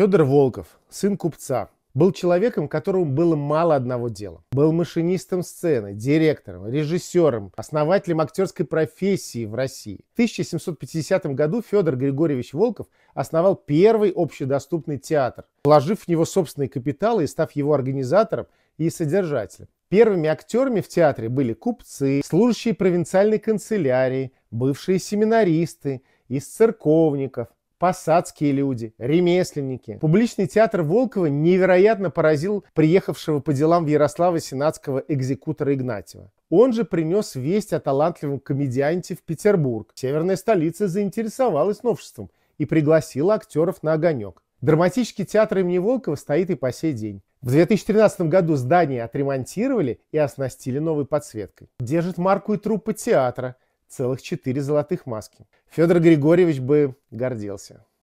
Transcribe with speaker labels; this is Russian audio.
Speaker 1: Федор Волков, сын купца, был человеком, которому было мало одного дела. Был машинистом сцены, директором, режиссером, основателем актерской профессии в России. В 1750 году Федор Григорьевич Волков основал первый общедоступный театр, вложив в него собственные капиталы и став его организатором и содержателем. Первыми актерами в театре были купцы, служащие провинциальной канцелярии, бывшие семинаристы, из церковников – посадские люди, ремесленники. Публичный театр Волкова невероятно поразил приехавшего по делам в Ярослава сенатского экзекутора Игнатьева. Он же принес весть о талантливом комедианте в Петербург. Северная столица заинтересовалась новшеством и пригласила актеров на огонек. Драматический театр имени Волкова стоит и по сей день. В 2013 году здание отремонтировали и оснастили новой подсветкой. Держит марку и труппа театра – целых четыре золотых маски. Федор Григорьевич бы гордился.